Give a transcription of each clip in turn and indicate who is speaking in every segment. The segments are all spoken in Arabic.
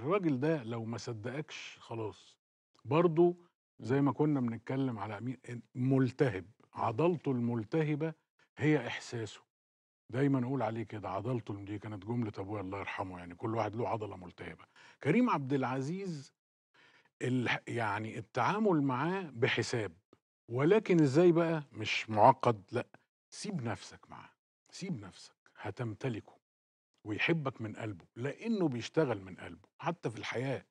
Speaker 1: الراجل ده لو ما صدقكش خلاص برضو زي ما كنا بنتكلم على امين ملتهب عضلته الملتهبه هي احساسه دايما اقول عليه كده عضلته دي كانت جمله ابويا الله يرحمه يعني كل واحد له عضله ملتهبه كريم عبد العزيز يعني التعامل معاه بحساب ولكن ازاي بقى مش معقد لا سيب نفسك معاه سيب نفسك هتمتلكه ويحبك من قلبه لانه بيشتغل من قلبه حتى في الحياه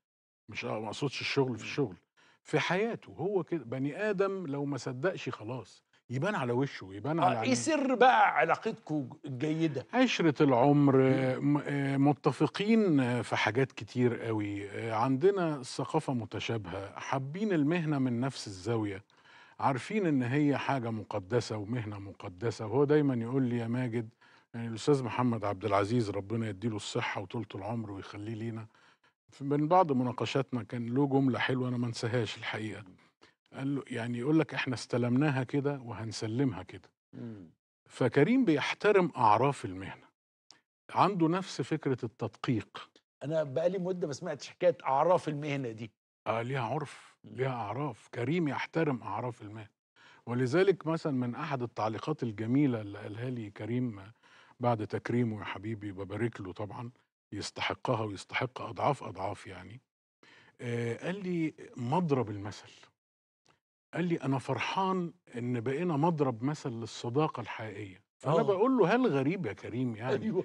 Speaker 1: مش ما اقصدش الشغل في إمم. الشغل في حياته هو كده بني ادم لو ما صدقش خلاص يبان على وشه يبان آه، على ايه سر بقى علاقتكم الجيده عشره العمر إمم. آه، آه، متفقين في حاجات كتير قوي عندنا ثقافه متشابهه حابين المهنه من نفس الزاويه عارفين ان هي حاجه مقدسه ومهنه مقدسه وهو دايما يقول لي يا ماجد يعني الاستاذ محمد عبد العزيز ربنا يديله الصحه وطولة العمر ويخليه لينا من بعض مناقشاتنا كان له جمله حلوه انا ما انساهاش الحقيقه قال له يعني يقول لك احنا استلمناها كده وهنسلمها كده إمم. فكريم بيحترم اعراف المهنه عنده نفس فكره التدقيق انا بقالي مده ما سمعتش حكايه اعراف المهنه دي اه ليها عرف إمم. ليها اعراف كريم يحترم اعراف المهنه ولذلك مثلا من احد التعليقات الجميله اللي قالها لي كريم بعد تكريمه يا حبيبي ببارك له طبعا يستحقها ويستحق اضعاف اضعاف يعني آه قال لي مضرب المثل قال لي انا فرحان ان بقينا مضرب مثل للصداقه الحقيقيه فانا أوه. بقول له هل غريب يا كريم يعني أيوة.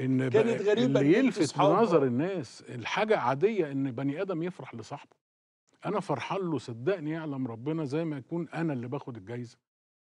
Speaker 1: ان كانت غريبه اللي يلفت نظر الناس الحاجه عاديه ان بني ادم يفرح لصاحبه انا فرحان له صدقني يعلم ربنا زي ما يكون انا اللي باخد الجايزه